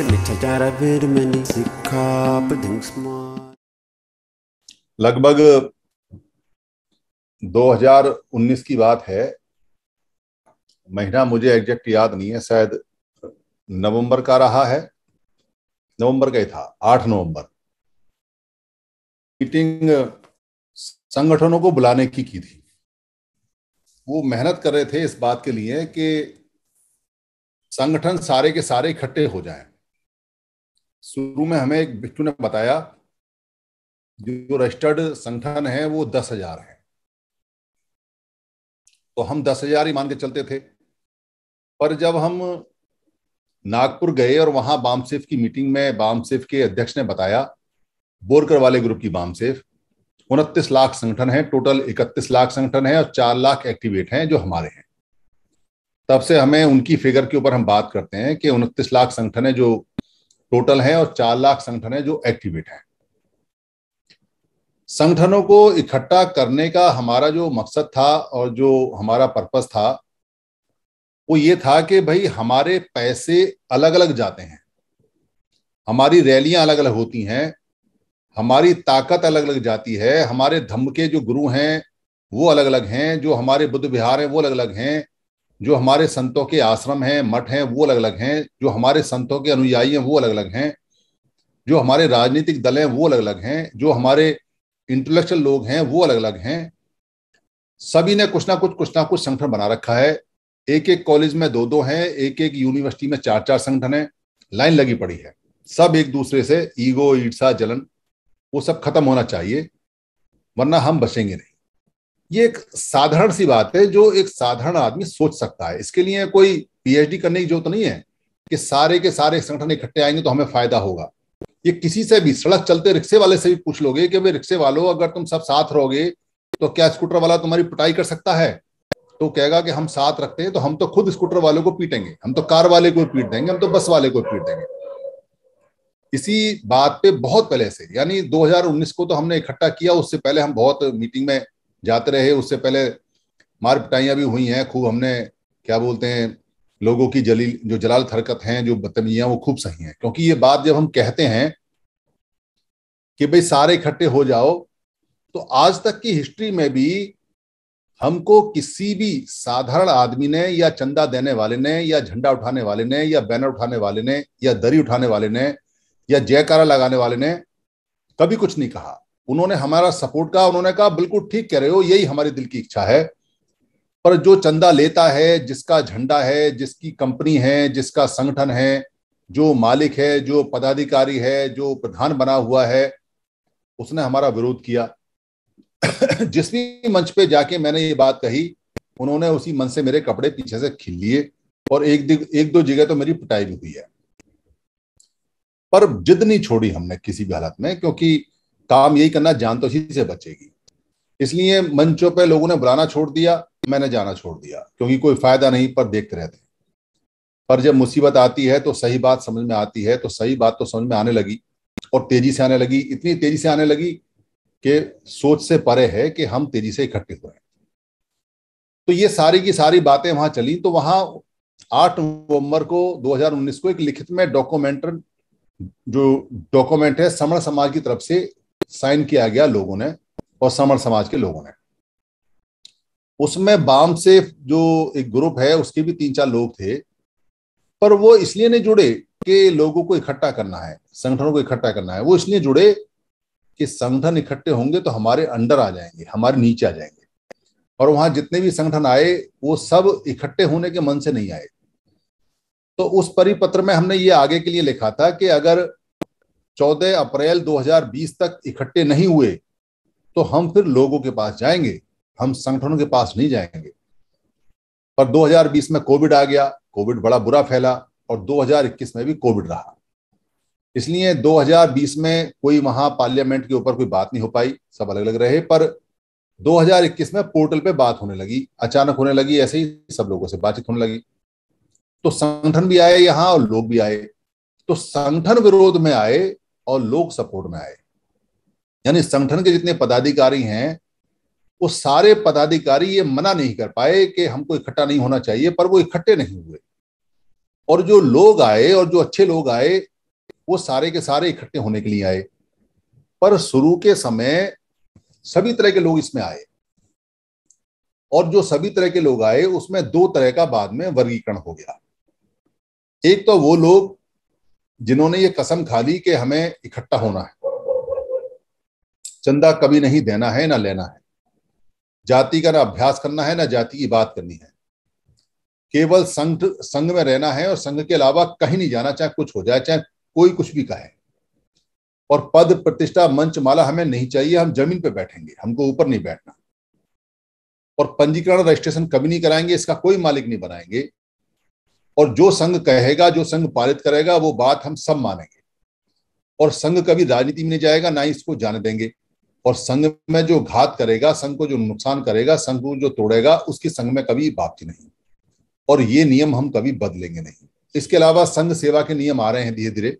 लगभग 2019 की बात है महीना मुझे एग्जैक्ट याद नहीं है शायद नवंबर का रहा है नवंबर का ही था 8 नवंबर मीटिंग संगठनों को बुलाने की की थी वो मेहनत कर रहे थे इस बात के लिए कि संगठन सारे के सारे इकट्ठे हो जाएं शुरू में हमें एक बिट्टू ने बताया जो रजिस्टर्ड संगठन है वो दस हजार है तो हम दस हजार ही मान के चलते थे पर जब हम नागपुर गए और वहां बामसेफ की मीटिंग में बामसेफ के अध्यक्ष ने बताया बोरकर वाले ग्रुप की बामसेफ उनतीस लाख संगठन है टोटल इकतीस लाख संगठन है और चार लाख एक्टिवेट हैं जो हमारे हैं तब से हमें उनकी फिगर के ऊपर हम बात करते हैं कि उनतीस लाख संगठन है जो टोटल हैं और चार लाख संगठन हैं जो एक्टिवेट हैं संगठनों को इकट्ठा करने का हमारा जो मकसद था और जो हमारा पर्पस था वो ये था कि भाई हमारे पैसे अलग अलग जाते हैं हमारी रैलियां अलग अलग होती हैं हमारी ताकत अलग अलग जाती है हमारे धम्म के जो गुरु हैं वो अलग अलग हैं जो हमारे बुद्ध विहार हैं वो अलग अलग हैं जो हमारे संतों के आश्रम हैं मठ हैं वो अलग अलग हैं जो हमारे संतों के अनुयायी हैं वो अलग अलग हैं जो हमारे राजनीतिक दल हैं वो अलग अलग हैं जो हमारे इंटेलेक्चुअल लोग हैं वो अलग अलग हैं सभी ने कुछ ना कुछ कुछ ना कुछ संगठन बना रखा है एक एक कॉलेज में दो दो हैं एक एक यूनिवर्सिटी में चार चार संगठन है लाइन लगी पड़ी है सब एक दूसरे से ईगो ईर्षा जलन वो सब खत्म होना चाहिए वरना हम बचेंगे नहीं ये एक साधारण सी बात है जो एक साधारण आदमी सोच सकता है इसके लिए कोई पीएचडी करने की जरूरत नहीं है कि सारे के सारे संगठन इकट्ठे आएंगे तो हमें फायदा होगा ये किसी से भी सड़क चलते रिक्शे वाले से भी पूछ लोगे कि भाई रिक्शे वालों अगर तुम सब साथ रहोगे तो क्या स्कूटर वाला तुम्हारी पिटाई कर सकता है तो कहेगा कि हम साथ रखते हैं तो हम तो खुद स्कूटर वालों को पीटेंगे हम तो कार वाले को पीट देंगे हम तो बस वाले को पीट देंगे इसी बात पे बहुत पहले से यानी 2019 को तो हमने इकट्ठा किया उससे पहले हम बहुत मीटिंग में जाते रहे उससे पहले मार पिटाइयाँ भी हुई हैं खूब हमने क्या बोलते हैं लोगों की जलील जो जलाल हरकत हैं जो बदतमीजियाँ वो खूब सही हैं क्योंकि ये बात जब हम कहते हैं कि भाई सारे इकट्ठे हो जाओ तो आज तक की हिस्ट्री में भी हमको किसी भी साधारण आदमी ने या चंदा देने वाले ने या झंडा उठाने वाले ने या बैनर उठाने वाले ने या दरी उठाने वाले ने या जयकारा लगाने वाले ने कभी कुछ नहीं कहा उन्होंने हमारा सपोर्ट कहा उन्होंने कहा बिल्कुल ठीक कह रहे हो यही हमारे दिल की इच्छा है पर जो चंदा लेता है जिसका झंडा है जिसकी कंपनी है जिसका संगठन है जो मालिक है जो पदाधिकारी है जो प्रधान बना हुआ है उसने हमारा विरोध किया जिस भी मंच पे जाके मैंने ये बात कही उन्होंने उसी मन से मेरे कपड़े पीछे से खिल लिए और एक एक दो जगह तो मेरी पिटाई भी हुई है पर जिद नहीं छोड़ी हमने किसी भी हालत में क्योंकि काम यही करना जान तो इसी से बचेगी इसलिए मंचों पे लोगों ने बुलाना छोड़ दिया मैंने जाना छोड़ दिया क्योंकि कोई फायदा नहीं पर देखते रहते पर जब मुसीबत आती है तो सही बात समझ में आती है तो सही बात तो समझ में आने लगी और तेजी से आने लगी इतनी तेजी से आने लगी कि सोच से परे है कि हम तेजी से इकट्ठे हुए हैं तो ये सारी की सारी बातें वहां चली तो वहां आठ नवंबर को 2019 को एक लिखित में डॉक्यूमेंट जो डॉक्यूमेंट है समण समाज की तरफ से साइन किया गया लोगों ने और समर समाज के लोगों ने उसमें बाम से जो एक ग्रुप है उसके भी तीन चार लोग थे पर वो इसलिए नहीं जुड़े कि लोगों को इकट्ठा करना है संगठनों को इकट्ठा करना है वो इसलिए जुड़े कि संगठन इकट्ठे होंगे तो हमारे अंडर आ जाएंगे हमारे नीचे आ जाएंगे और वहां जितने भी संगठन आए वो सब इकट्ठे होने के मन से नहीं आए तो उस परिपत्र में हमने ये आगे के लिए लिखा था कि अगर 14 अप्रैल 2020 तक इकट्ठे नहीं हुए तो हम फिर लोगों के पास जाएंगे हम संगठनों के पास नहीं जाएंगे पर 2020 में कोविड आ गया कोविड बड़ा बुरा फैला और 2021 में भी कोविड रहा इसलिए 2020 में कोई वहां पार्लियामेंट के ऊपर कोई बात नहीं हो पाई सब अलग अलग रहे पर 2021 में पोर्टल पे बात होने लगी अचानक होने लगी ऐसे ही सब लोगों से बातचीत होने लगी तो संगठन भी आए यहां और लोग भी आए तो संगठन विरोध में आए और लोग सपोर्ट में आए यानी संगठन के जितने पदाधिकारी हैं वो सारे पदाधिकारी ये मना नहीं कर पाए कि हमको इकट्ठा नहीं होना चाहिए पर वो इकट्ठे नहीं हुए और जो लोग आए और जो अच्छे लोग आए वो सारे के सारे इकट्ठे होने के लिए आए पर शुरू के समय सभी तरह के लोग इसमें आए और जो सभी तरह के लोग आए उसमें दो तरह का बाद में वर्गीकरण हो गया एक तो वो लोग जिन्होंने ये कसम खा ली कि हमें इकट्ठा होना है चंदा कभी नहीं देना है ना लेना है जाति का ना अभ्यास करना है ना जाति की बात करनी है केवल संघ संघ में रहना है और संघ के अलावा कहीं नहीं जाना चाहे कुछ हो जाए चाहे कोई कुछ भी कहे और पद प्रतिष्ठा मंच माला हमें नहीं चाहिए हम जमीन पे बैठेंगे हमको ऊपर नहीं बैठना और पंजीकरण रजिस्ट्रेशन कभी नहीं कराएंगे इसका कोई मालिक नहीं बनाएंगे और जो संघ कहेगा जो संघ पारित करेगा वो बात हम सब मानेंगे और संघ कभी राजनीति में नहीं जाएगा ना ही इसको जाने देंगे और संघ में जो घात करेगा संघ को जो नुकसान करेगा संघ को जो तोड़ेगा उसकी संघ में कभी बात नहीं और ये नियम हम कभी बदलेंगे नहीं इसके अलावा संघ सेवा के नियम आ रहे हैं धीरे धीरे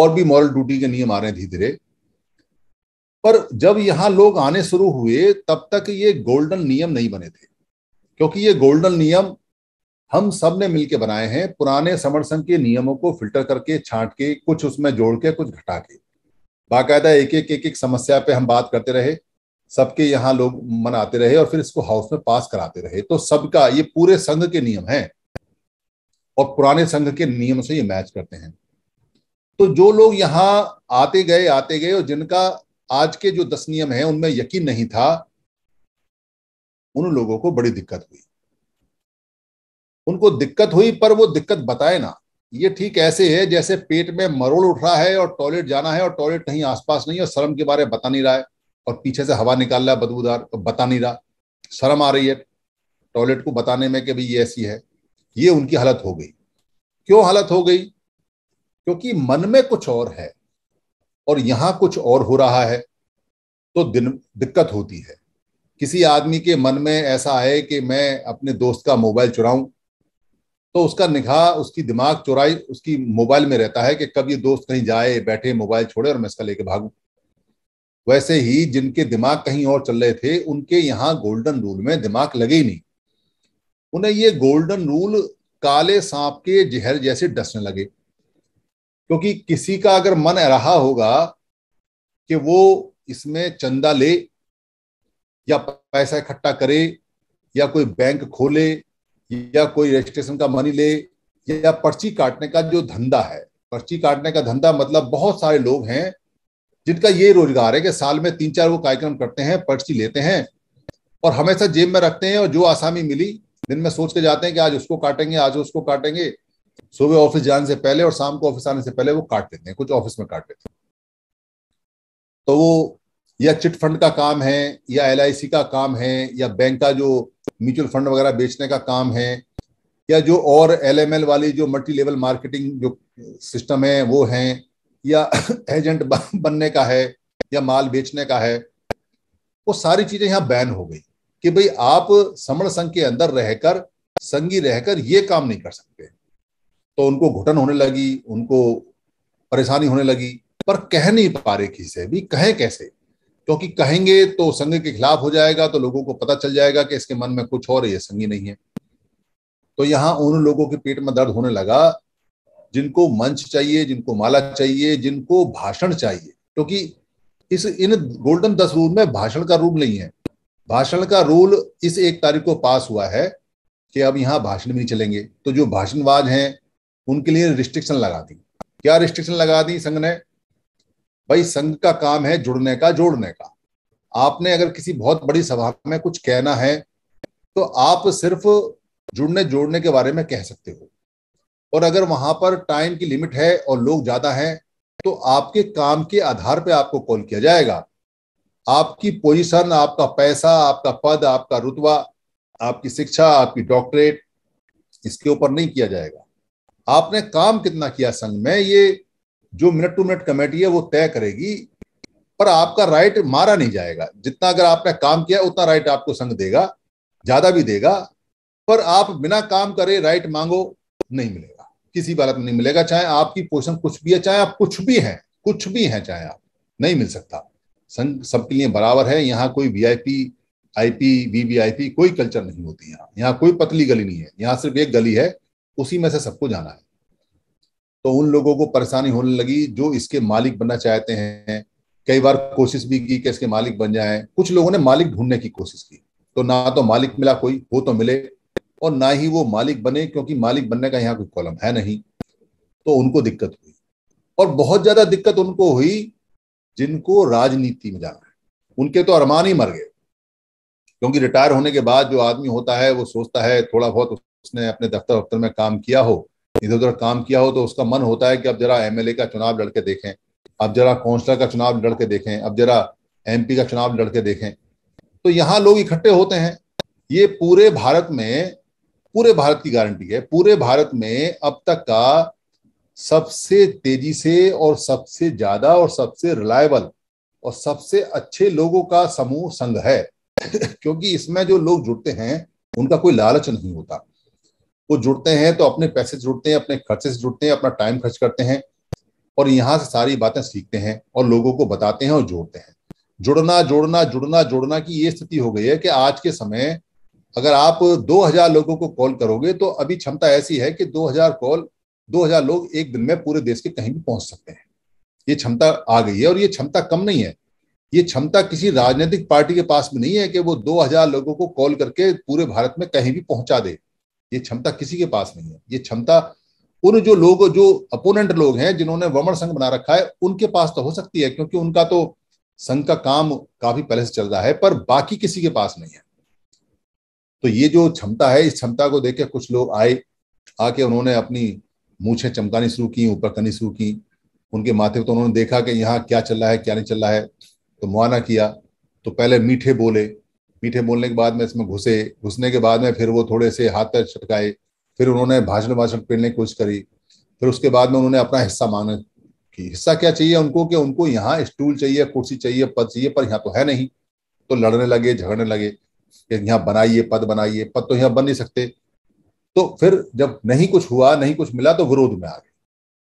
और भी मॉरल ड्यूटी के नियम आ रहे हैं धीरे धीरे पर जब यहां लोग आने शुरू हुए तब तक ये गोल्डन नियम नहीं बने थे क्योंकि ये गोल्डन नियम हम सब ने मिलकर बनाए हैं पुराने समर संघ के नियमों को फिल्टर करके छांट के कुछ उसमें जोड़ के कुछ घटा के बाकायदा एक एक एक एक समस्या पे हम बात करते रहे सबके यहाँ लोग मन आते रहे और फिर इसको हाउस में पास कराते रहे तो सबका ये पूरे संघ के नियम है और पुराने संघ के नियम से ये मैच करते हैं तो जो लोग यहाँ आते गए आते गए और जिनका आज के जो दस नियम है उनमें यकीन नहीं था उन लोगों को बड़ी दिक्कत हुई उनको दिक्कत हुई पर वो दिक्कत बताए ना ये ठीक ऐसे है जैसे पेट में मरोड़ उठ रहा है और टॉयलेट जाना है और टॉयलेट कहीं आसपास नहीं है और शर्म के बारे में बता नहीं रहा है और पीछे से हवा निकाल रहा है बदबूदार तो बता नहीं रहा शर्म आ रही है टॉयलेट को बताने में कि भाई ये ऐसी है ये उनकी हालत हो गई क्यों हालत हो गई क्योंकि मन में कुछ और है और यहां कुछ और हो रहा है तो दिन दिक्कत होती है किसी आदमी के मन में ऐसा है कि मैं अपने दोस्त का मोबाइल चुराऊं तो उसका निगाह उसकी दिमाग चौराई उसकी मोबाइल में रहता है कि कब ये दोस्त कहीं जाए बैठे मोबाइल छोड़े और मैं इसका लेके भागू वैसे ही जिनके दिमाग कहीं और चल रहे थे उनके यहाँ गोल्डन रूल में दिमाग लगे ही नहीं उन्हें ये गोल्डन रूल काले सांप के जहर जैसे डसने लगे क्योंकि किसी का अगर मन रहा होगा कि वो इसमें चंदा ले या पैसा इकट्ठा करे या कोई बैंक खोले या कोई रजिस्ट्रेशन का मनी ले या पर्ची काटने का जो धंधा है पर्ची काटने का धंधा मतलब बहुत सारे लोग हैं जिनका ये रोजगार है कि साल में तीन चार वो कार्यक्रम करते हैं पर्ची लेते हैं और हमेशा जेब में रखते हैं और जो आसामी मिली दिन में सोच के जाते हैं कि आज उसको काटेंगे आज उसको काटेंगे सुबह ऑफिस जाने से पहले और शाम को ऑफिस आने से पहले वो काट देते हैं कुछ ऑफिस में काट देते हैं तो वो या चिट फंड का काम है या एल का काम है या बैंक का जो म्यूचुअल फंड वगैरह बेचने का काम है या जो और एल वाली जो मल्टी लेवल मार्केटिंग जो सिस्टम है वो है या एजेंट बनने का है या माल बेचने का है वो सारी चीजें यहाँ बैन हो गई कि भाई आप समण संघ के अंदर रहकर संगी रहकर ये काम नहीं कर सकते तो उनको घुटन होने लगी उनको परेशानी होने लगी पर कह नहीं पा रहे किसी से भी कहें कैसे क्योंकि कहेंगे तो संघ के खिलाफ हो जाएगा तो लोगों को पता चल जाएगा कि इसके मन में कुछ और ये संघी नहीं है तो यहाँ उन लोगों के पेट में दर्द होने लगा जिनको मंच चाहिए जिनको माला चाहिए जिनको भाषण चाहिए क्योंकि इस इन गोल्डन दस रूल में भाषण का रूल नहीं है भाषण का रूल इस एक तारीख को पास हुआ है कि अब यहाँ भाषण भी नहीं चलेंगे तो जो भाषणवाज हैं उनके लिए रिस्ट्रिक्शन लगा दी क्या रिस्ट्रिक्शन लगा दी संघ ने भाई संघ का काम है जुड़ने का जोड़ने का आपने अगर किसी बहुत बड़ी सभा में कुछ कहना है तो आप सिर्फ जुड़ने जोड़ने के बारे में कह सकते हो और अगर वहां पर टाइम की लिमिट है और लोग ज्यादा हैं तो आपके काम के आधार पर आपको कॉल किया जाएगा आपकी पोजीशन आपका पैसा आपका पद आपका रुतबा आपकी शिक्षा आपकी डॉक्टरेट इसके ऊपर नहीं किया जाएगा आपने काम कितना किया संघ में ये जो मिनट टू मिनट कमेटी है वो तय करेगी पर आपका राइट मारा नहीं जाएगा जितना अगर आपने काम किया उतना राइट आपको संघ देगा ज्यादा भी देगा पर आप बिना काम करे राइट मांगो नहीं मिलेगा किसी भी में नहीं मिलेगा चाहे आपकी पोषण कुछ भी है चाहे आप कुछ भी हैं कुछ भी हैं चाहे आप नहीं मिल सकता संघ सबके लिए बराबर है यहाँ कोई वीआईपी आईपी वीवीआईपी कोई कल्चर नहीं होती यहाँ यहाँ कोई पतली गली नहीं है यहाँ सिर्फ एक गली है उसी में से सबको जाना है तो उन लोगों को परेशानी होने लगी जो इसके मालिक बनना चाहते हैं कई बार कोशिश भी की कि इसके मालिक बन जाए कुछ लोगों ने मालिक ढूंढने की कोशिश की तो ना तो मालिक मिला कोई हो तो मिले और ना ही वो मालिक बने क्योंकि मालिक बनने का यहाँ कोई कॉलम है नहीं तो उनको दिक्कत हुई और बहुत ज्यादा दिक्कत उनको हुई जिनको राजनीति में जाना है उनके तो अरमान ही मर गए क्योंकि रिटायर होने के बाद जो आदमी होता है वो सोचता है थोड़ा बहुत उसने अपने दफ्तर वफ्तर में काम किया हो इधर उधर काम किया हो तो उसका मन होता है कि अब जरा एमएलए का चुनाव लड़के देखें अब जरा काउंसलर का चुनाव लड़के देखें अब जरा एमपी का चुनाव लड़के देखें तो यहाँ लोग इकट्ठे होते हैं ये पूरे भारत में पूरे भारत की गारंटी है पूरे भारत में अब तक का सबसे तेजी से और सबसे ज्यादा और सबसे रिलायबल और सबसे अच्छे लोगों का समूह संघ है क्योंकि इसमें जो लोग जुड़ते हैं उनका कोई लालच नहीं होता वो जुड़ते हैं तो अपने पैसे से जुड़ते हैं अपने खर्चे से जुड़ते हैं अपना टाइम खर्च करते हैं और यहाँ से सारी बातें सीखते हैं और लोगों को बताते हैं और जोड़ते हैं जुड़ना जोड़ना जुड़ना जोड़ना की ये स्थिति हो गई है कि आज के समय अगर आप 2000 लोगों को कॉल करोगे तो अभी क्षमता ऐसी है कि 2000 कॉल 2000 लोग एक दिन में पूरे देश के कहीं भी पहुंच सकते हैं ये क्षमता आ गई है और ये क्षमता कम नहीं है ये क्षमता किसी राजनीतिक पार्टी के पास में नहीं है कि वो 2000 लोगों को कॉल करके पूरे भारत में कहीं भी पहुंचा दे ये क्षमता किसी के पास नहीं है ये क्षमता उन जो लोग जो अपोनेंट लोग हैं जिन्होंने वमण संघ बना रखा है उनके पास तो हो सकती है क्योंकि उनका तो संघ का काम काफी पहले से चल रहा है पर बाकी किसी के पास नहीं है तो ये जो क्षमता है इस क्षमता को देख के कुछ लोग आए आके उन्होंने अपनी मूछें चमकानी शुरू की ऊपर करनी शुरू की उनके माथे पर तो उन्होंने देखा कि यहाँ क्या चल रहा है क्या नहीं चल रहा है तो मुआना किया तो पहले मीठे बोले मीठे बोलने के बाद में इसमें घुसे घुसने के बाद में फिर वो थोड़े से हाथ पैर छटकाए फिर उन्होंने भाषण भाषण पीने की कोशिश करी फिर उसके बाद में उन्होंने अपना हिस्सा मांगने की हिस्सा क्या चाहिए उनको कि उनको यहाँ स्टूल चाहिए कुर्सी चाहिए पद चाहिए पर यहाँ तो है नहीं तो लड़ने लगे झगड़ने लगे यहाँ बनाइए पद बनाइए पद तो यहाँ बन नहीं सकते तो फिर जब नहीं कुछ हुआ नहीं कुछ मिला तो विरोध में आ गए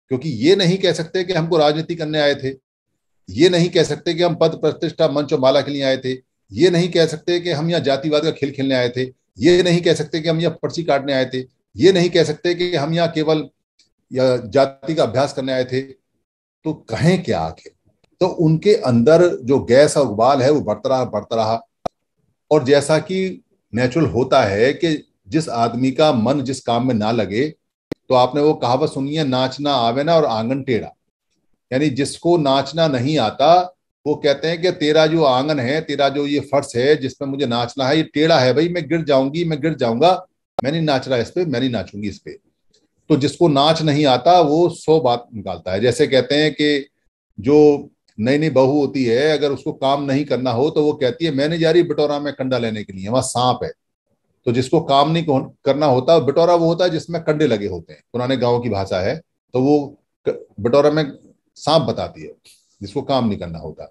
क्योंकि ये नहीं कह सकते कि हमको राजनीति करने आए थे ये नहीं कह सकते कि हम पद प्रतिष्ठा मंच और माला के लिए आए थे ये नहीं कह सकते कि हम यहाँ जातिवाद का खेल खेलने आए थे ये नहीं कह सकते कि हम यहाँ पर्ची काटने आए थे ये नहीं कह सकते कि हम यहाँ केवल या जाति का अभ्यास करने आए थे तो कहें क्या आखिर तो उनके अंदर जो गैस और उबाल है वो बढ़ता रहा बढ़ता रहा और जैसा कि नेचुरल होता है कि जिस आदमी का मन जिस काम में ना लगे तो आपने वो कहावत सुनी है नाचना आवे ना और आंगन टेढ़ा यानी जिसको नाचना नहीं आता वो कहते हैं कि तेरा जो आंगन है तेरा जो ये फर्श है जिसमें मुझे नाचना है ये टेढ़ा है भाई मैं गिर जाऊंगी मैं गिर जाऊंगा मैं नहीं नाच रहा इस पर मैं नहीं नाचूंगी इस पर तो जिसको नाच नहीं आता वो सौ बात निकालता है जैसे कहते हैं कि जो नई नई बहू होती है अगर उसको काम नहीं करना हो तो वो कहती है मैं नहीं जा रही बिटोरा में कंडा लेने के लिए वहां सांप है तो जिसको काम नहीं करना होता बिटोरा वो होता है जिसमें कंडे लगे होते हैं पुराने गाँव की भाषा है तो वो बिटोरा में सांप बताती है जिसको काम नहीं करना होता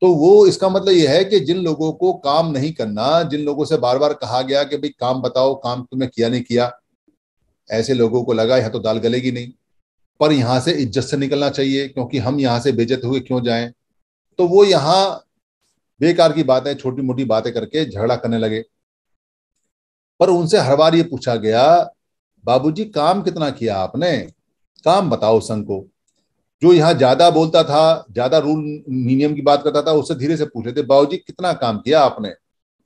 तो वो इसका मतलब यह है कि जिन लोगों को काम नहीं करना जिन लोगों से बार बार कहा गया कि भाई काम बताओ काम तुमने तो किया नहीं किया ऐसे लोगों को लगा यहां तो दाल गलेगी नहीं पर यहां से इज्जत से निकलना चाहिए क्योंकि हम यहां से बेजत हुए क्यों जाएं तो वो यहां बेकार की बातें छोटी मोटी बातें करके झगड़ा करने लगे पर उनसे हर बार ये पूछा गया बाबूजी काम कितना किया आपने काम बताओ संघ को जो यहाँ ज्यादा बोलता था ज्यादा रूल नियम की बात करता था उससे धीरे से पूछ थे बाबूजी कितना काम किया आपने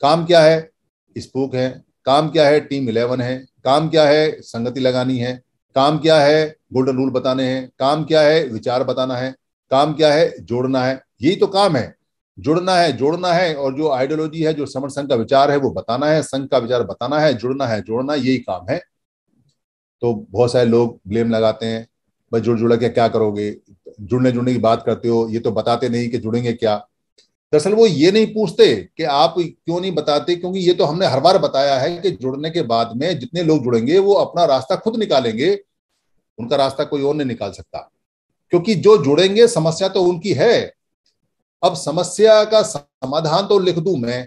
काम क्या है स्पोक है काम क्या है टीम इलेवन है काम क्या है संगति लगानी है काम क्या है गोल्डन रूल बताने हैं काम क्या है विचार बताना है काम क्या है जोड़ना है यही तो काम है जुड़ना है जोड़ना है और जो आइडियोलॉजी है जो समर संघ का विचार है वो बताना है संघ का विचार बताना है जुड़ना है जोड़ना यही काम है तो बहुत सारे लोग ब्लेम लगाते हैं बस जुड़ जुड़ा के क्या करोगे जुड़ने जुड़ने की बात करते हो ये तो बताते नहीं कि जुड़ेंगे क्या दरअसल वो ये नहीं पूछते कि आप क्यों नहीं बताते क्योंकि ये तो हमने हर बार बताया है कि जुड़ने के बाद में जितने लोग जुड़ेंगे वो अपना रास्ता खुद निकालेंगे उनका रास्ता कोई और नहीं निकाल सकता क्योंकि जो जुड़ेंगे समस्या तो उनकी है अब समस्या का समाधान तो लिख दू मैं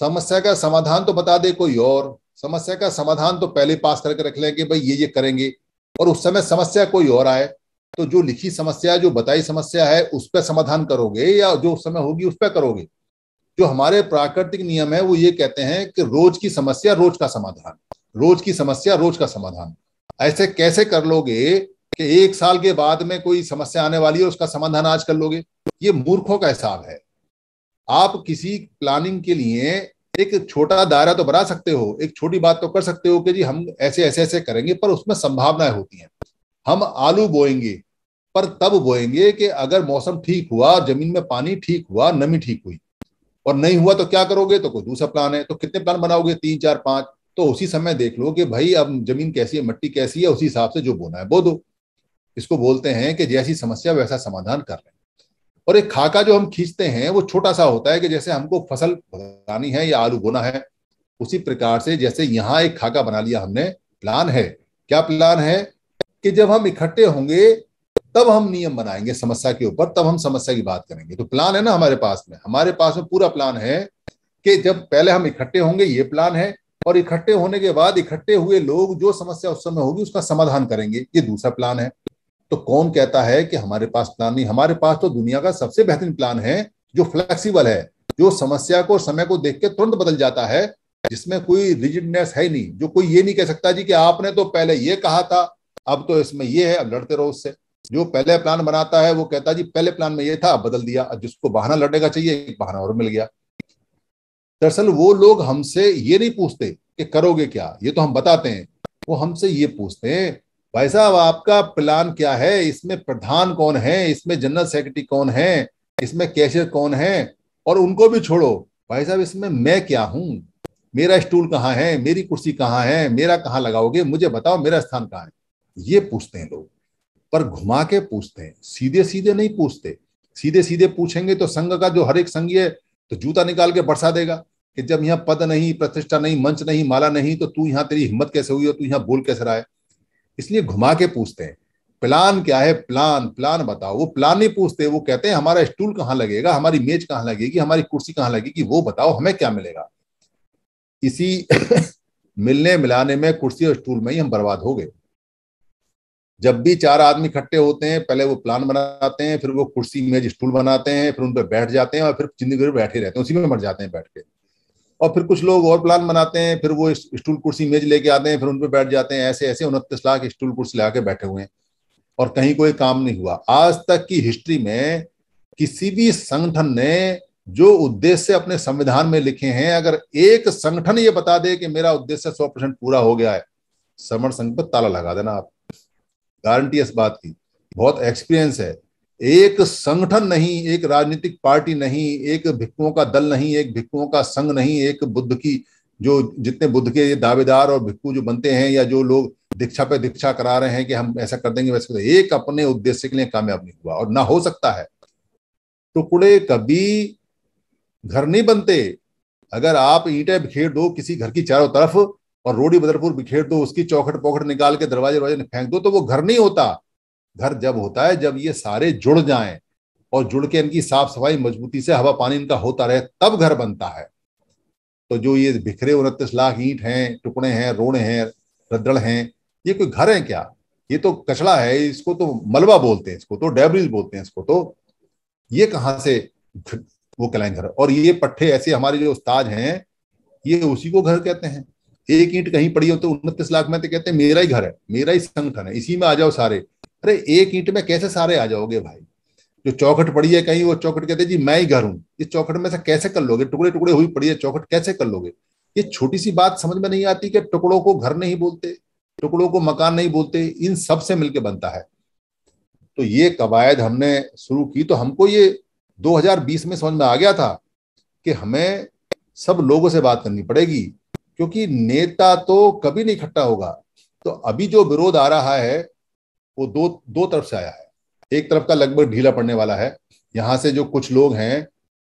समस्या का समाधान तो बता दे कोई और समस्या का समाधान तो पहले पास करके रख लें कि भाई ये ये करेंगे और उस समय समस्या कोई और आए तो जो लिखी समस्या जो बताई समस्या है उस पर समाधान करोगे या जो समय होगी उस पर करोगे जो हमारे प्राकृतिक नियम है वो ये कहते हैं कि रोज की समस्या रोज का समाधान रोज की समस्या रोज का समाधान ऐसे कैसे कर लोगे कि एक साल के बाद में कोई समस्या आने वाली है उसका समाधान आज कर लोगे ये मूर्खों का हिसाब है आप किसी प्लानिंग के लिए एक छोटा दायरा तो बना सकते हो एक छोटी बात तो कर सकते हो कि जी हम ऐसे ऐसे ऐसे करेंगे पर उसमें संभावनाएं होती हैं हम आलू बोएंगे पर तब बोएंगे कि अगर मौसम ठीक हुआ जमीन में पानी ठीक हुआ नमी ठीक हुई और नहीं हुआ तो क्या करोगे तो कोई दूसरा प्लान है तो कितने प्लान बनाओगे तीन चार पांच तो उसी समय देख लो कि भाई अब जमीन कैसी है मिट्टी कैसी है उसी हिसाब से जो बोना है बो दो इसको बोलते हैं कि जैसी समस्या वैसा समाधान कर रहे हैं और एक खाका जो हम खींचते हैं वो छोटा सा होता है कि जैसे हमको फसल बनानी है या आलू बोना है उसी प्रकार से जैसे यहाँ एक खाका बना लिया हमने प्लान है क्या प्लान है कि जब हम इकट्ठे होंगे तब हम नियम बनाएंगे समस्या के ऊपर तब हम समस्या की बात करेंगे तो प्लान है ना हमारे पास में हमारे पास में पूरा प्लान है कि जब पहले हम इकट्ठे होंगे ये प्लान है और इकट्ठे होने के बाद इकट्ठे हुए लोग जो समस्या उस समय होगी उसका समाधान करेंगे ये दूसरा प्लान है तो कौन कहता है कि हमारे पास प्लान नहीं हमारे पास तो दुनिया का सबसे बेहतरीन प्लान है जो फ्लेक्सिबल है जो समस्या को समय को देख के तुरंत बदल जाता है जिसमें कोई रिजिडनेस है नहीं जो कोई ये नहीं कह सकता जी कि आपने तो पहले ये कहा था अब तो इसमें ये है अब लड़ते रहो उससे जो पहले प्लान बनाता है वो कहता जी पहले प्लान में ये था बदल दिया जिसको बहाना लड़ने का चाहिए एक बहाना और मिल गया दरअसल वो लोग हमसे ये नहीं पूछते कि करोगे क्या ये तो हम बताते हैं वो हमसे ये पूछते हैं भाई साहब आपका प्लान क्या है इसमें प्रधान कौन है इसमें जनरल सेक्रेटरी कौन है इसमें कैशियर कौन है और उनको भी छोड़ो भाई साहब इसमें मैं क्या हूं मेरा स्टूल कहाँ है मेरी कुर्सी कहाँ है मेरा कहाँ लगाओगे मुझे बताओ मेरा स्थान कहाँ है ये पूछते हैं लोग पर घुमा के पूछते हैं सीधे सीधे नहीं पूछते सीधे सीधे पूछेंगे तो संघ का जो हर एक संघी है तो जूता निकाल के बरसा देगा कि जब यहाँ पद नहीं प्रतिष्ठा नहीं मंच नहीं माला नहीं तो तू यहाँ तेरी हिम्मत कैसे हुई और तू यहाँ बोल कैसे रहा है इसलिए घुमा के पूछते हैं प्लान क्या है प्लान प्लान बताओ वो प्लान नहीं पूछते वो कहते हैं हमारा स्टूल कहाँ लगेगा हमारी मेज कहाँ लगेगी हमारी कुर्सी कहाँ लगेगी वो बताओ हमें क्या मिलेगा इसी मिलने मिलाने में कुर्सी और स्टूल में ही हम बर्बाद हो गए जब भी चार आदमी इकट्ठे होते हैं पहले वो प्लान बनाते हैं फिर वो कुर्सी मेज स्टूल बनाते हैं फिर उन पर बैठ जाते हैं और फिर जिंदगी भर बैठे रहते हैं उसी में मर जाते हैं बैठ के और फिर कुछ लोग और प्लान बनाते हैं फिर वो स्टूल कुर्सी मेज लेके आते हैं फिर उन पर बैठ जाते हैं ऐसे ऐसे उनतीस लाख स्टूल कुर्सी लगा के बैठे हुए हैं और कहीं कोई काम नहीं हुआ आज तक की हिस्ट्री में किसी भी संगठन ने जो उद्देश्य अपने संविधान में लिखे हैं अगर एक संगठन ये बता दे कि मेरा उद्देश्य सौ परसेंट पूरा हो गया है समर संघ पर ताला लगा देना आप गारंटी इस बात की बहुत एक्सपीरियंस है एक संगठन नहीं एक राजनीतिक पार्टी नहीं एक भिक्कुओं का दल नहीं एक भिक्कुओं का संघ नहीं एक बुद्ध की जो जितने बुद्ध के ये दावेदार और भिक्खु जो बनते हैं या जो लोग दीक्षा पे दीक्षा करा रहे हैं कि हम ऐसा कर देंगे वैसे कर देंगे एक अपने उद्देश्य के लिए कामयाब नहीं हुआ और ना हो सकता है टुकड़े तो कभी घर नहीं बनते अगर आप ईटे बिखेर दो किसी घर की चारों तरफ और रोड़ी बदरपुर बिखेर दो उसकी चौखट पोखट निकाल के दरवाजे दरवाजे ने फेंक दो तो वो घर नहीं होता घर जब होता है जब ये सारे जुड़ जाएं और जुड़ के इनकी साफ सफाई मजबूती से हवा पानी इनका होता रहे तब घर बनता है तो जो ये बिखरे उनतीस लाख ईंट हैं टुकड़े हैं रोड़े हैं रद्दड़ हैं ये कोई घर है क्या ये तो कचड़ा है इसको तो मलबा बोलते हैं इसको तो डेब्रिज बोलते हैं इसको तो ये कहाँ से वो कहलाएं घर और ये पट्टे ऐसे हमारे जो उस्ताद हैं ये उसी को घर कहते हैं एक ईंट कहीं पड़ी हो तो उनतीस लाख में तो कहते हैं मेरा ही घर है मेरा ही संगठन है इसी में आ जाओ सारे अरे एक ईंट में कैसे सारे आ जाओगे भाई जो चौखट पड़ी है कहीं वो चौखट कहते जी मैं ही घर हूं इस चौखट में से कैसे कर लोगे टुकड़े टुकड़े हुई पड़ी है चौखट कैसे कर लोगे ये छोटी सी बात समझ में नहीं आती कि टुकड़ों को घर नहीं बोलते टुकड़ों को मकान नहीं बोलते इन सब से मिलके बनता है तो ये कवायद हमने शुरू की तो हमको ये 2020 में समझ में आ गया था कि हमें सब लोगों से बात करनी पड़ेगी क्योंकि नेता तो कभी नहीं इकट्ठा होगा तो अभी जो विरोध आ रहा है वो दो दो तरफ से आया है एक तरफ का लगभग ढीला पड़ने वाला है यहां से जो कुछ लोग हैं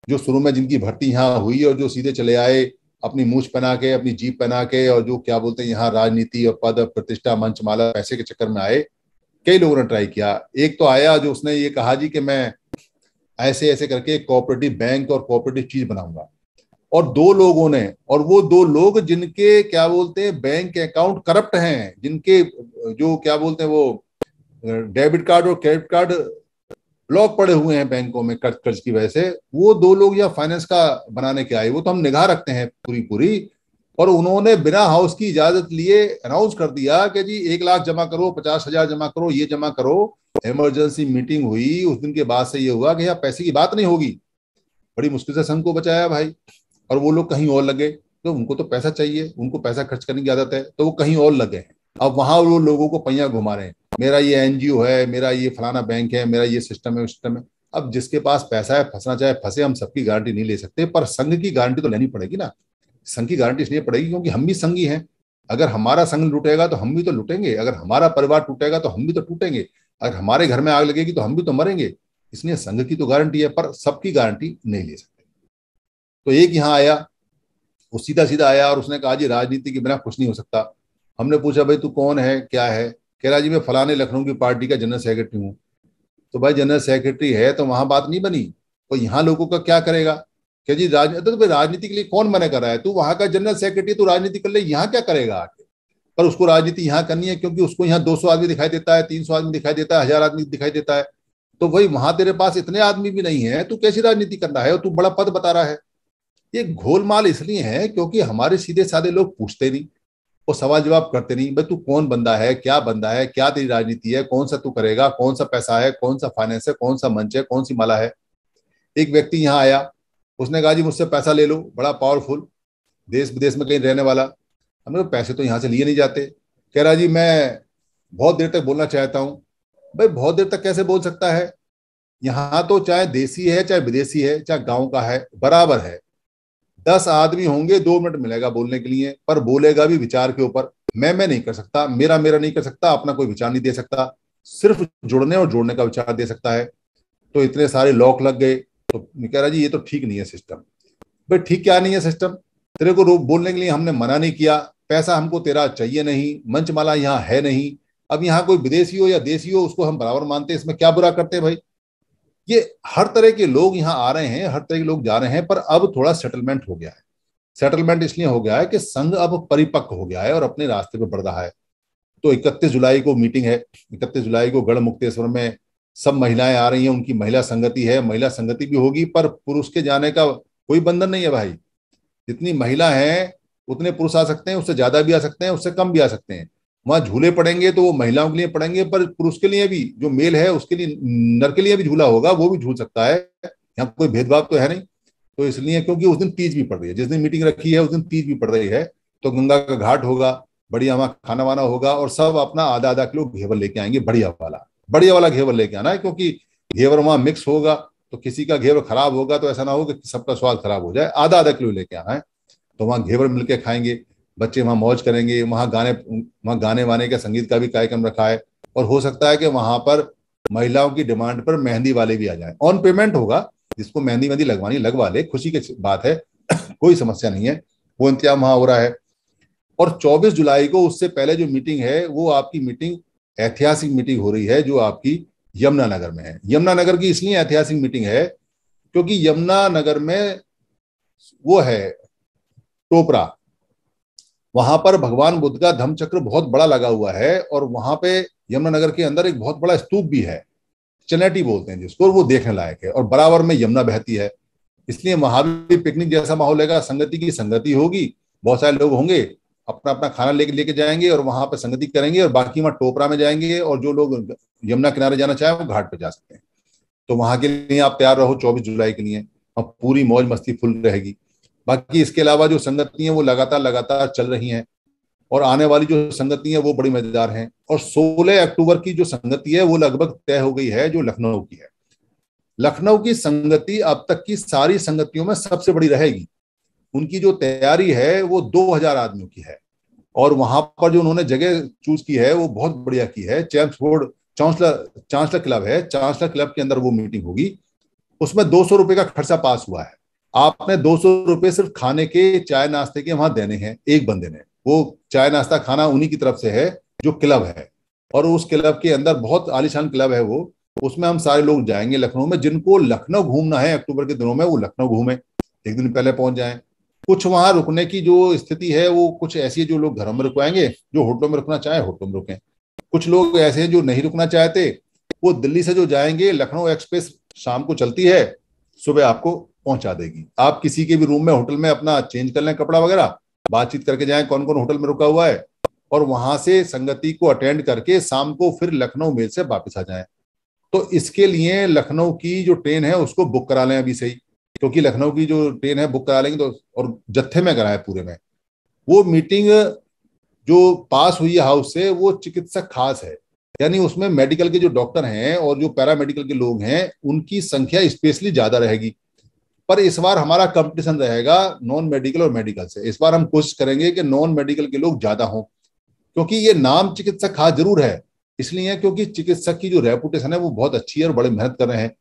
जो शुरू में जिनकी भर्ती यहाँ हुई और जो सीधे चले आए अपनी मूछ पहना के अपनी जीप पहना के और जो क्या बोलते हैं यहाँ राजनीति और पद प्रतिष्ठा मंच माला पैसे के चक्कर में आए कई लोगों ने ट्राई किया एक तो आया जो उसने ये कहा जी कि मैं ऐसे ऐसे करके कोऑपरेटिव बैंक और कोऑपरेटिव चीज बनाऊंगा और दो लोगों ने और वो दो लोग जिनके क्या बोलते हैं बैंक अकाउंट करप्ट हैं जिनके जो क्या बोलते हैं वो डेबिट कार्ड और क्रेडिट कार्ड ब्लॉक पड़े हुए हैं बैंकों में कर्ज कर्ज की वजह से वो दो लोग या फाइनेंस का बनाने के आए वो तो हम निगाह रखते हैं पूरी पूरी और उन्होंने बिना हाउस की इजाजत लिए अनाउंस कर दिया कि जी एक लाख जमा करो पचास हजार जमा करो ये जमा करो इमरजेंसी मीटिंग हुई उस दिन के बाद से ये हुआ कि यार पैसे की बात नहीं होगी बड़ी मुश्किल से संघ को बचाया भाई और वो लोग कहीं और लगे तो उनको तो पैसा चाहिए उनको पैसा खर्च करने की आदत है तो वो कहीं और लगे हैं अब वहां वो लोगों को पहिया घुमा रहे हैं मेरा ये एनजीओ है मेरा ये फलाना बैंक है मेरा ये सिस्टम है सिस्टम है अब जिसके पास पैसा है फंसना चाहे फंसे हम सबकी गारंटी नहीं ले सकते पर संघ की गारंटी तो लेनी पड़ेगी ना संघ की गारंटी इसलिए पड़ेगी क्योंकि हम भी संघी हैं अगर हमारा संघ लुटेगा तो हम भी तो लुटेंगे अगर हमारा परिवार टूटेगा तो हम भी तो टूटेंगे अगर हमारे घर में आग लगेगी तो हम भी तो मरेंगे इसलिए संघ की तो गारंटी है पर सबकी गारंटी नहीं ले सकते तो एक यहाँ आया वो सीधा सीधा आया और उसने कहा जी राजनीति के बिना कुछ नहीं हो सकता हमने पूछा भाई तू कौन है क्या है कह रहा जी मैं फलाने लखनऊ की पार्टी का जनरल सेक्रेटरी हूँ तो भाई जनरल सेक्रेटरी है तो वहां बात नहीं बनी तो यहाँ लोगों का क्या करेगा क्या जी राज तो राजनीति के लिए कौन मना कर रहा है तू वहां का जनरल सेक्रेटरी तू राजनीति कर ले यहाँ क्या करेगा आके पर उसको राजनीति यहाँ करनी है क्योंकि उसको यहाँ 200 आदमी दिखाई देता है 300 आदमी दिखाई देता है हजार आदमी दिखाई देता है तो वही वहां तेरे पास इतने आदमी भी नहीं है तू कैसी राजनीति करना है और तू बड़ा पद बता रहा है ये घोलमाल इसलिए है क्योंकि हमारे सीधे साधे लोग पूछते नहीं वो सवाल जवाब करते नहीं भाई तू कौन बंदा है क्या बंदा है क्या तेरी राजनीति है कौन सा तू करेगा कौन सा पैसा है कौन सा फाइनेंस है कौन सा मंच है कौन सी माला है एक व्यक्ति यहाँ आया उसने कहा जी मुझसे पैसा ले लो बड़ा पावरफुल देश विदेश में कहीं रहने वाला हमने तो पैसे तो यहाँ से लिए नहीं जाते कह रहा जी मैं बहुत देर तक बोलना चाहता हूँ भाई बहुत देर तक कैसे बोल सकता है यहाँ तो चाहे देसी है चाहे विदेशी है चाहे गांव का है बराबर है दस आदमी होंगे दो मिनट मिलेगा बोलने के लिए पर बोलेगा भी विचार के ऊपर मैं मैं नहीं कर सकता मेरा मेरा नहीं कर सकता अपना कोई विचार नहीं दे सकता सिर्फ जुड़ने और जोड़ने का विचार दे सकता है तो इतने सारे लॉक लग गए तो कह रहा जी ये तो ठीक नहीं है सिस्टम भाई ठीक क्या नहीं है सिस्टम तेरे को बोलने के लिए हमने मना नहीं किया पैसा हमको तेरा चाहिए नहीं मंचमाला यहाँ है नहीं अब यहाँ कोई विदेशी हो या देशी हो उसको हम बराबर मानते हैं इसमें क्या बुरा करते हैं भाई ये हर तरह के लोग यहाँ आ रहे हैं हर तरह के लोग जा रहे हैं पर अब थोड़ा सेटलमेंट हो गया है सेटलमेंट इसलिए हो गया है कि संघ अब परिपक्व हो गया है और अपने रास्ते पर बढ़ रहा है तो 31 जुलाई को मीटिंग है 31 जुलाई को गढ़ मुक्तेश्वर में सब महिलाएं आ रही हैं उनकी महिला संगति है महिला संगति भी होगी पर पुरुष के जाने का कोई बंधन नहीं है भाई जितनी महिला है उतने पुरुष आ सकते हैं उससे ज्यादा भी आ सकते हैं उससे कम भी आ सकते हैं वहां झूले पड़ेंगे तो वो महिलाओं के लिए पड़ेंगे पर पुरुष के लिए भी जो मेल है उसके लिए नर के लिए भी झूला होगा वो भी झूल सकता है यहाँ कोई भेदभाव तो है नहीं तो इसलिए क्योंकि उस दिन तीज भी पड़ रही है जिस दिन मीटिंग रखी है उस दिन तीज भी पड़ रही है तो गंगा का घाट होगा बढ़िया वहां खाना वाना होगा और सब अपना आधा आधा किलो घेवर लेके आएंगे बढ़िया वाला बढ़िया वाला घेवर लेके आना है क्योंकि घेवर वहां मिक्स होगा तो किसी का घेवर खराब होगा तो ऐसा ना हो कि सबका स्वाद खराब हो जाए आधा आधा किलो लेके आना है तो वहां घेवर मिलके खाएंगे बच्चे वहाँ मौज करेंगे वहाँ गाने वहाँ गाने वाने का संगीत का भी कार्यक्रम रखा है और हो सकता है कि वहाँ पर महिलाओं की डिमांड पर मेहंदी वाले भी आ जाए ऑन पेमेंट होगा जिसको मेहंदी वेहंदी लगवानी लगवा ले खुशी की बात है कोई समस्या नहीं है वो इंतजाम वहाँ हो रहा है और 24 जुलाई को उससे पहले जो मीटिंग है वो आपकी मीटिंग ऐतिहासिक मीटिंग हो रही है जो आपकी यमुना नगर में है यमुना नगर की इसलिए ऐतिहासिक मीटिंग है क्योंकि यमुना नगर में वो है टोपरा वहां पर भगवान बुद्ध का धम्म चक्र बहुत बड़ा लगा हुआ है और वहां पे यमुनानगर के अंदर एक बहुत बड़ा स्तूप भी है चनेटी बोलते हैं जिसको वो देखने लायक है और बराबर में यमुना बहती है इसलिए वहां भी पिकनिक जैसा माहौल रहेगा संगति की संगति होगी बहुत सारे लोग होंगे अपना अपना खाना लेके लेके जाएंगे और वहां पर संगति करेंगे और बाकी वहां टोपरा में जाएंगे और जो लोग यमुना किनारे जाना चाहे वो घाट पर जा सकते हैं तो वहां के लिए आप तैयार रहो चौबीस जुलाई के लिए अब पूरी मौज मस्ती फुल रहेगी बाकी इसके अलावा जो संगतियां वो लगातार लगातार चल रही हैं और आने वाली जो संगति है वो बड़ी मजेदार है और 16 अक्टूबर की जो संगति है वो लगभग तय हो गई है जो लखनऊ की है लखनऊ की संगति अब तक की सारी संगतियों में सबसे बड़ी रहेगी उनकी जो तैयारी है वो 2000 आदमियों की है और वहां पर जो उन्होंने जगह चूज की है वो बहुत बढ़िया की है चैम्स बोर्ड चांसलर चांसलर क्लब है चांसलर क्लब के अंदर वो मीटिंग होगी उसमें दो सौ रुपये का खर्चा पास हुआ है आपने दो सौ रुपए सिर्फ खाने के चाय नाश्ते के वहां देने हैं एक बंदे ने वो चाय नाश्ता खाना उन्हीं की तरफ से है जो क्लब है और उस क्लब के अंदर बहुत आलिशान क्लब है वो उसमें हम सारे लोग जाएंगे लखनऊ में जिनको लखनऊ घूमना है अक्टूबर के दिनों में वो लखनऊ घूमे एक दिन पहले पहुंच जाए कुछ वहां रुकने की जो स्थिति है वो कुछ ऐसी है जो लोग घरों में रुकवाएंगे जो होटलों में रुकना चाहे होटलों में रुकें कुछ लोग ऐसे हैं जो नहीं रुकना चाहते वो दिल्ली से जो जाएंगे लखनऊ एक्सप्रेस शाम को चलती है सुबह आपको पहुंचा देगी आप किसी के भी रूम में होटल में अपना चेंज कर लें कपड़ा वगैरह बातचीत करके जाएं कौन कौन होटल में रुका हुआ है और वहां से संगति को अटेंड करके शाम को फिर लखनऊ मेल से वापस आ जाएं तो इसके लिए लखनऊ की जो ट्रेन है उसको बुक करा लें अभी सही क्योंकि तो लखनऊ की जो ट्रेन है बुक करा लेंगे तो और जत्थे में कराए पूरे में वो मीटिंग जो पास हुई है हाउस से वो चिकित्सक खास है यानी उसमें मेडिकल के जो डॉक्टर हैं और जो पैरामेडिकल के लोग हैं उनकी संख्या स्पेशली ज्यादा रहेगी पर इस बार हमारा कंपटीशन रहेगा नॉन मेडिकल और मेडिकल से इस बार हम कोशिश करेंगे कि नॉन मेडिकल के लोग ज्यादा हों क्योंकि ये नाम चिकित्सक खास जरूर है इसलिए क्योंकि चिकित्सक की जो रेपुटेशन है वो बहुत अच्छी है और बड़े मेहनत कर रहे हैं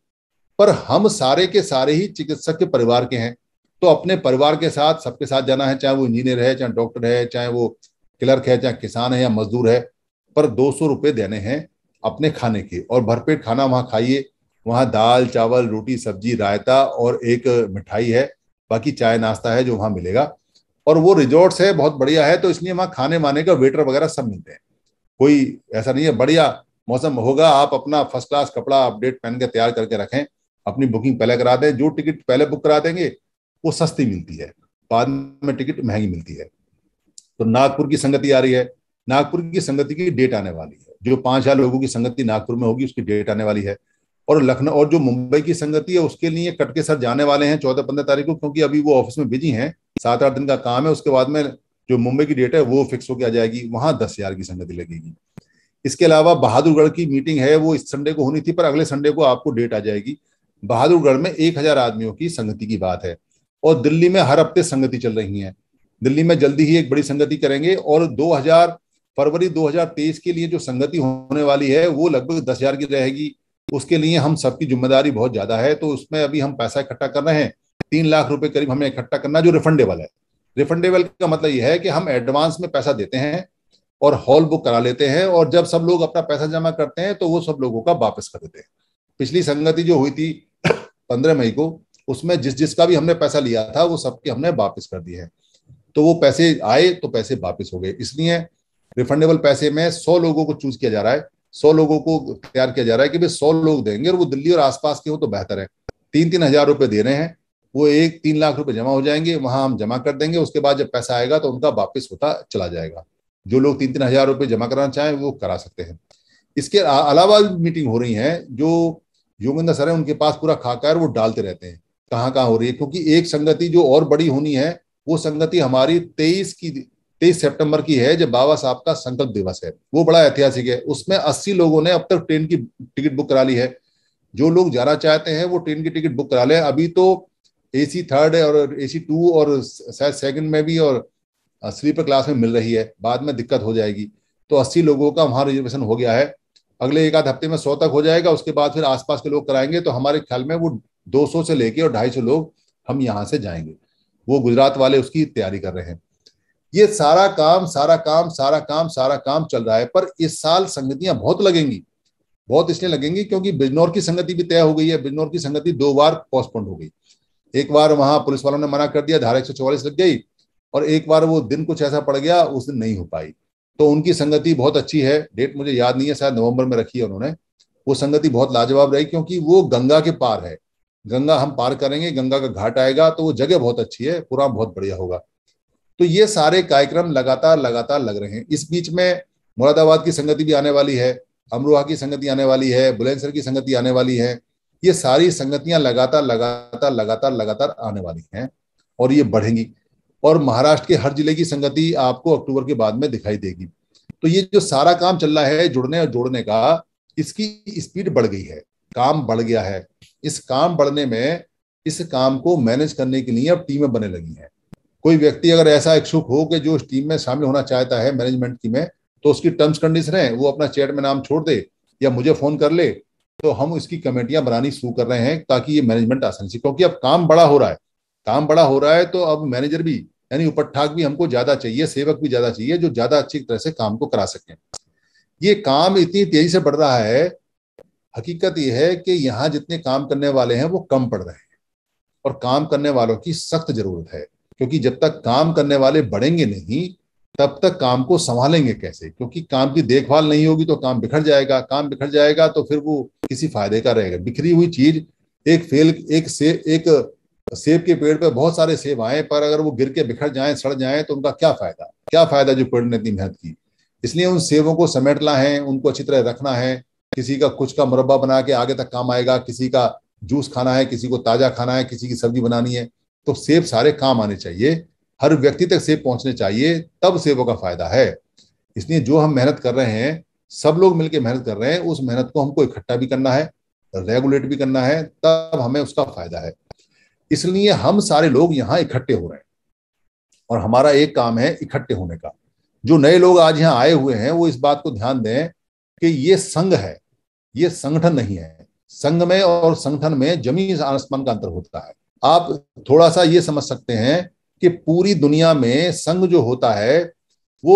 पर हम सारे के सारे ही चिकित्सक के परिवार के हैं तो अपने परिवार के साथ सबके साथ जाना है चाहे वो इंजीनियर है चाहे डॉक्टर है चाहे वो क्लर्क है चाहे किसान है या मजदूर है पर दो सौ देने हैं अपने खाने के और भरपेट खाना वहां खाइए वहाँ दाल चावल रोटी सब्जी रायता और एक मिठाई है बाकी चाय नाश्ता है जो वहाँ मिलेगा और वो रिजॉर्ट्स है बहुत बढ़िया है तो इसलिए वहाँ खाने वाने का वेटर वगैरह सब मिलते हैं कोई ऐसा नहीं है बढ़िया मौसम होगा आप अपना फर्स्ट क्लास कपड़ा अपडेट पहन के तैयार करके रखें अपनी बुकिंग पहले करा दें जो टिकट पहले बुक करा देंगे वो सस्ती मिलती है बाद में टिकट महंगी मिलती है तो नागपुर की संगति आ रही है नागपुर की संगति की डेट आने वाली है जो पांच हजार लोगों की संगति नागपुर में होगी उसकी डेट आने वाली है और लखनऊ और जो मुंबई की संगति है उसके लिए कट के सर जाने वाले हैं चौदह पंद्रह तारीख को क्योंकि अभी वो ऑफिस में बिजी हैं सात आठ दिन का काम है उसके बाद में जो मुंबई की डेट है वो फिक्स होकर आ जाएगी वहां दस हजार की संगति लगेगी इसके अलावा बहादुरगढ़ की मीटिंग है वो इस संडे को होनी थी पर अगले संडे को आपको डेट आ जाएगी बहादुरगढ़ में एक हजार आदमियों की संगति की बात है और दिल्ली में हर हफ्ते संगति चल रही है दिल्ली में जल्दी ही एक बड़ी संगति करेंगे और दो फरवरी दो के लिए जो संगति होने वाली है वो लगभग दस हजार की रहेगी उसके लिए हम सबकी जिम्मेदारी बहुत ज़्यादा है तो उसमें अभी हम पैसा इकट्ठा कर रहे हैं तीन लाख रुपए करीब हमें इकट्ठा करना जो रिफंडेबल है रिफंडेबल का मतलब यह है कि हम एडवांस में पैसा देते हैं और हॉल बुक करा लेते हैं और जब सब लोग अपना पैसा जमा करते हैं तो वो सब लोगों का वापस कर देते हैं पिछली संगति जो हुई थी पंद्रह मई को उसमें जिस जिसका भी हमने पैसा लिया था वो सबके हमने वापस कर दिए हैं तो वो पैसे आए तो पैसे वापस हो गए इसलिए रिफंडेबल पैसे में सौ लोगों को चूज किया जा रहा है सौ लोगों को तैयार किया जा रहा है कि भाई सौ लोग देंगे और वो दिल्ली और आसपास के हो तो बेहतर है तीन तीन हजार रुपए दे रहे हैं वो एक तीन लाख रुपए जमा हो जाएंगे वहां हम जमा कर देंगे उसके बाद जब पैसा आएगा तो उनका वापस होता चला जाएगा जो लोग तीन तीन हजार रुपये जमा कराना चाहें वो करा सकते हैं इसके अलावा मीटिंग हो रही है जो योगिंदर सर है उनके पास पूरा खाका है वो डालते रहते हैं कहाँ कहाँ हो रही है क्योंकि एक संगति जो और बड़ी होनी है वो संगति हमारी तेईस की तेईस सितंबर की है जब बाबा साहब का संकल्प दिवस है वो बड़ा ऐतिहासिक है उसमें अस्सी लोगों ने अब तक ट्रेन की टिकट बुक करा ली है जो लोग जाना चाहते हैं वो ट्रेन की टिकट बुक करा ले अभी तो ए सी थर्ड और ए सी टू और शायद सेकंड में भी और स्लीपर क्लास में मिल रही है बाद में दिक्कत हो जाएगी तो अस्सी लोगों का वहां रिजर्वेशन हो गया है अगले एक आध हफ्ते में सौ तक हो जाएगा उसके बाद फिर आसपास के लोग कराएंगे तो हमारे ख्याल में वो 200 से लेके और सौ लोग हम यहाँ से जाएंगे वो गुजरात वाले उसकी तैयारी कर रहे हैं ये सारा काम सारा काम सारा काम सारा काम चल रहा है पर इस साल संगतियां बहुत लगेंगी बहुत इसलिए लगेंगी क्योंकि बिजनौर की संगति भी तय हो गई है बिजनौर की संगति दो बार पोस्टपोन्ड हो गई एक बार वहां पुलिस वालों ने मना कर दिया धारा एक लग गई और एक बार वो दिन कुछ ऐसा पड़ गया उस दिन नहीं हो पाई तो उनकी संगति बहुत अच्छी है डेट मुझे याद नहीं है शायद नवंबर में रखी है उन्होंने वो संगति बहुत लाजवाब रही क्योंकि वो गंगा के पार है गंगा हम पार करेंगे गंगा का घाट आएगा तो वो जगह बहुत अच्छी है पूरा बहुत बढ़िया होगा तो ये सारे कार्यक्रम लगातार लगातार लग रहे हैं इस बीच में मुरादाबाद की संगति भी आने वाली है अमरोहा की संगति आने वाली है बुलंदसर की संगति आने वाली है ये सारी संगतियां लगातार लगातार लगातार लगातार आने वाली हैं और ये बढ़ेंगी और महाराष्ट्र के हर जिले की संगति आपको अक्टूबर के बाद में दिखाई देगी तो ये जो सारा काम चल रहा है जुड़ने और जोड़ने का इसकी स्पीड बढ़ गई है काम बढ़ गया है इस काम बढ़ने में इस काम को मैनेज करने के लिए अब टीमें बने लगी हैं कोई व्यक्ति अगर ऐसा इच्छुक हो कि जो इस टीम में शामिल होना चाहता है मैनेजमेंट की में तो उसकी टर्म्स कंडीशन है वो अपना चैट में नाम छोड़ दे या मुझे फोन कर ले तो हम इसकी कमेटियां बनानी शुरू कर रहे हैं ताकि ये मैनेजमेंट आसानी से क्योंकि अब काम बड़ा हो रहा है काम बड़ा हो रहा है तो अब मैनेजर भी यानी उपट्ठाक भी हमको ज्यादा चाहिए सेवक भी ज्यादा चाहिए जो ज्यादा अच्छी तरह से काम को करा सकें ये काम इतनी तेजी से बढ़ रहा है हकीकत यह है कि यहाँ जितने काम करने वाले हैं वो कम पड़ रहे हैं और काम करने वालों की सख्त जरूरत है क्योंकि जब तक काम करने वाले बढ़ेंगे नहीं तब तक काम को संभालेंगे कैसे क्योंकि काम की देखभाल नहीं होगी तो काम बिखर जाएगा काम बिखर जाएगा तो फिर वो किसी फायदे का रहेगा बिखरी हुई चीज एक फेल एक से एक सेब के पेड़ पर बहुत सारे सेब आए पर अगर वो गिर के बिखर जाए सड़ जाए तो उनका क्या फायदा क्या फायदा जो पेड़ ने इतनी मेहनत की इसलिए उन सेबों को समेटना है उनको अच्छी तरह रखना है किसी का कुछ का मुरब्बा बना के आगे तक काम आएगा किसी का जूस खाना है किसी को ताजा खाना है किसी की सब्जी बनानी है तो सेब सारे काम आने चाहिए हर व्यक्ति तक सेब पहुंचने चाहिए तब सेबों का फायदा है इसलिए जो हम मेहनत कर रहे हैं सब लोग मिलकर मेहनत कर रहे हैं उस मेहनत को हमको इकट्ठा भी करना है रेगुलेट भी करना है तब हमें उसका फायदा है इसलिए हम सारे लोग यहाँ इकट्ठे हो रहे हैं और हमारा एक काम है इकट्ठे होने का जो नए लोग आज यहाँ आए हुए हैं वो इस बात को ध्यान दें कि ये संघ है ये संगठन नहीं है संघ में और संगठन में जमीन आसमान का अंतर होता है आप थोड़ा सा ये समझ सकते हैं कि पूरी दुनिया में संघ जो होता है वो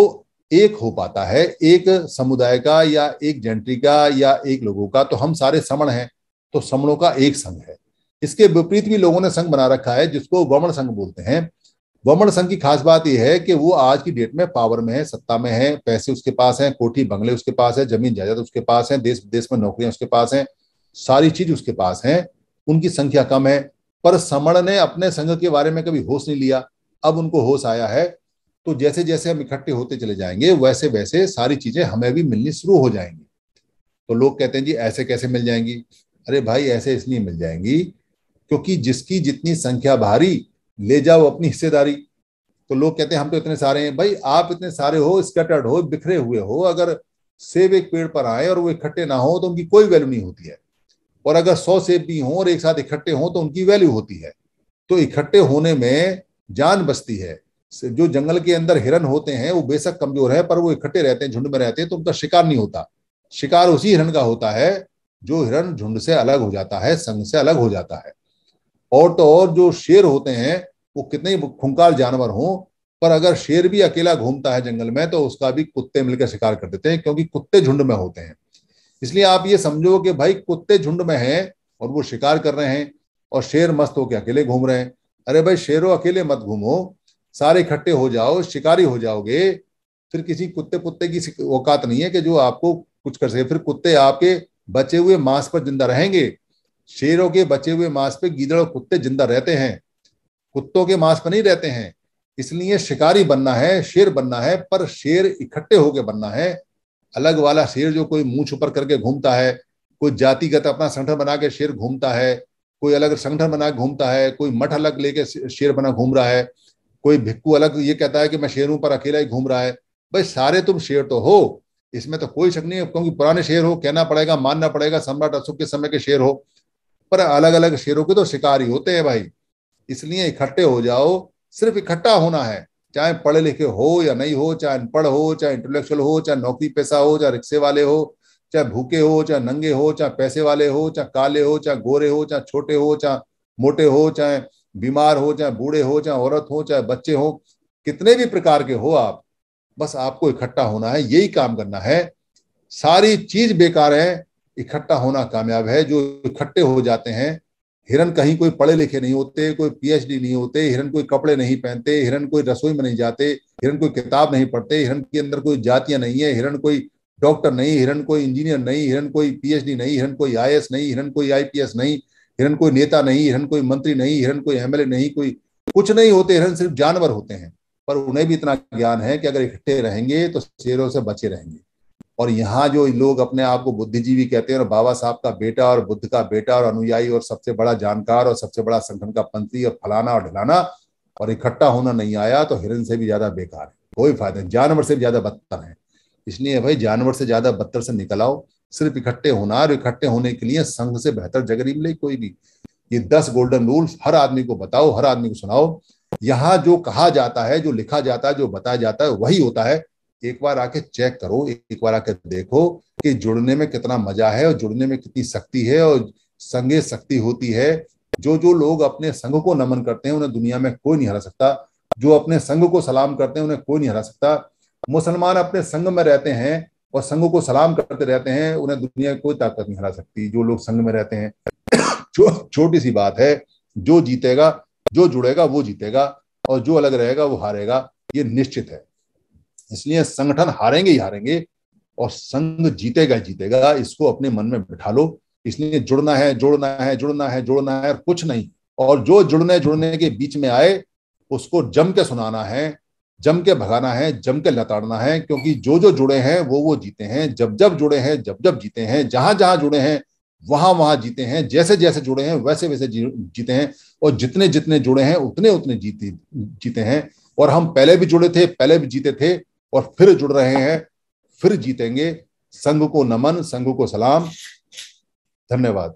एक हो पाता है एक समुदाय का या एक जेंट्री का या एक लोगों का तो हम सारे समण हैं तो समणों का एक संघ है इसके विपरीत भी लोगों ने संघ बना रखा है जिसको वमण संघ बोलते हैं वमण संघ की खास बात यह है कि वो आज की डेट में पावर में है सत्ता में है पैसे उसके पास है कोठी बंगले उसके पास है जमीन जायदाद उसके पास है देश विदेश में नौकरियां उसके पास है सारी चीज उसके पास है उनकी संख्या कम है पर समण ने अपने संघ के बारे में कभी होश नहीं लिया अब उनको होश आया है तो जैसे जैसे हम इकट्ठे होते चले जाएंगे वैसे वैसे सारी चीजें हमें भी मिलनी शुरू हो जाएंगी तो लोग कहते हैं जी ऐसे कैसे मिल जाएंगी अरे भाई ऐसे इसलिए मिल जाएंगी क्योंकि जिसकी जितनी संख्या भारी ले जाओ अपनी हिस्सेदारी तो लोग कहते हैं हम तो इतने सारे हैं भाई आप इतने सारे हो स्कैटर्ड हो बिखरे हुए हो अगर सेब एक पेड़ पर आए और वो इकट्ठे ना हो तो उनकी कोई वैल्यू नहीं होती है और अगर सौ सेब भी हों और एक साथ इकट्ठे हों तो उनकी वैल्यू होती है तो इकट्ठे होने में जान बसती है जो जंगल के अंदर हिरन होते हैं वो बेशक कमजोर है पर वो इकट्ठे रहते हैं झुंड में रहते हैं तो उनका शिकार नहीं होता शिकार उसी हिरन का होता है जो हिरन झुंड से अलग हो जाता है संघ से अलग हो जाता है और तो और जो शेर होते हैं वो कितने खुंकार जानवर हों पर अगर शेर भी अकेला घूमता है जंगल में तो उसका भी कुत्ते मिलकर शिकार कर देते हैं क्योंकि कुत्ते झुंड में होते हैं इसलिए आप ये समझो कि भाई कुत्ते झुंड में हैं और वो शिकार कर रहे हैं और शेर मस्त होकर अकेले घूम रहे हैं अरे भाई शेरों अकेले मत घूमो सारे इकट्ठे हो जाओ शिकारी हो जाओगे फिर किसी कुत्ते कुत्ते की औकात नहीं है कि जो आपको कुछ कर सके फिर कुत्ते आपके बचे हुए मांस पर जिंदा रहेंगे शेरों के बचे हुए मांस पे गीदड़ और कुत्ते जिंदा रहते हैं कुत्तों के मांस पर नहीं रहते हैं इसलिए शिकारी बनना है शेर बनना है पर शेर इकट्ठे होकर बनना है अलग वाला शेर जो कोई मुंह छुपर करके घूमता है कोई जातिगत अपना संगठन बना के शेर घूमता है कोई अलग संगठन बना घूमता है कोई मठ अलग लेके शेर बना घूम रहा है कोई भिक्कू अलग ये कहता है कि मैं शेरों पर अकेला ही घूम रहा है भाई सारे तुम शेर तो हो इसमें तो कोई शक नहीं है क्योंकि पुराने शेर हो कहना पड़ेगा मानना पड़ेगा सम्राट अशोक के समय के शेर हो पर अलग अलग शेरों के तो शिकार ही होते हैं भाई इसलिए इकट्ठे हो जाओ सिर्फ इकट्ठा होना है चाहे पढ़े लिखे हो या नहीं हो चाहे अनपढ़ हो चाहे इंटेलेक्चुअल हो चाहे नौकरी पैसा हो चाहे रिक्शे वाले हो चाहे भूखे हो चाहे नंगे हो चाहे पैसे वाले हो चाहे काले हो चाहे गोरे हो चाहे छोटे हो चाहे मोटे हो चाहे बीमार हो चाहे बूढ़े हो चाहे औरत हो चाहे बच्चे हो कितने भी प्रकार के हो आप बस आपको इकट्ठा होना है यही काम करना है सारी चीज बेकार है इकट्ठा होना कामयाब है जो इकट्ठे हो जाते हैं हिरन कहीं कोई पढ़े लिखे नहीं होते कोई पीएचडी नहीं होते हिरन कोई कपड़े नहीं पहनते हिरन कोई रसोई में नहीं जाते हिरन कोई किताब नहीं पढ़ते हिरन के अंदर कोई जातियां नहीं है हिरन कोई डॉक्टर नहीं हिरन कोई इंजीनियर नहीं हिरन कोई पीएचडी नहीं हिरन कोई आई नहीं हिरन कोई आईपीएस नहीं हिरन कोई नेता नहीं हिरन कोई मंत्री नहीं हिरन कोई एमएलए नहीं कोई कुछ नहीं होते हिरन सिर्फ जानवर होते हैं पर उन्हें भी इतना ज्ञान है कि अगर इकट्ठे रहेंगे तो शेरों से बचे रहेंगे और यहाँ जो लोग अपने आप को बुद्धिजीवी कहते हैं और बाबा साहब का बेटा और बुद्ध का बेटा और अनुयायी और सबसे बड़ा जानकार और सबसे बड़ा संगठन का पंथी और फलाना और ढिलाना और इकट्ठा होना नहीं आया तो हिरन से भी ज्यादा बेकार है कोई फायदा नहीं जानवर से भी ज्यादा बदतर है इसलिए भाई जानवर से ज्यादा बदतर से निकल आओ सिर्फ इकट्ठे होना और इकट्ठे होने के लिए संघ से बेहतर जगह नहीं मिले कोई भी ये दस गोल्डन रूल्स हर आदमी को बताओ हर आदमी को सुनाओ यहाँ जो कहा जाता है जो लिखा जाता है जो बताया जाता है वही होता है एक बार आके चेक करो एक बार आके देखो कि जुड़ने में कितना मजा है और जुड़ने में कितनी शक्ति है और संगे शक्ति होती है जो जो लोग अपने संघ को नमन करते हैं उन्हें दुनिया में कोई नहीं हरा सकता जो अपने संघ को सलाम करते हैं उन्हें कोई नहीं हरा सकता मुसलमान अपने संघ में रहते हैं और संघ को सलाम करते रहते हैं उन्हें दुनिया में कोई ताकत नहीं हरा सकती जो लोग संघ में रहते हैं छोटी सी बात है जो जीतेगा जो जुड़ेगा वो जीतेगा और जो अलग रहेगा वो हारेगा ये निश्चित है इसलिए संगठन हारेंगे ही हारेंगे और संघ जीतेगा जीतेगा इसको अपने मन में बिठा लो इसलिए जुड़ना है जुड़ना है जुड़ना है जुड़ना है और कुछ नहीं और जो जुड़ने जुड़ने के बीच में आए उसको जम के सुनाना है जम के भगाना है जम के लताड़ना है क्योंकि जो जो जुड़े हैं वो वो जीते हैं जब जब जुड़े हैं जब जब जीते हैं जहां जहां जुड़े हैं वहां वहां जीते हैं जैसे जैसे जुड़े हैं वैसे वैसे जीते हैं और जितने जितने जुड़े हैं उतने उतने जीते जीते हैं और हम पहले भी जुड़े थे पहले भी जीते थे और फिर जुड़ रहे हैं फिर जीतेंगे संघ को नमन संघ को सलाम धन्यवाद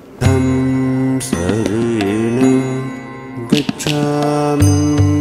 रेण गच्छामि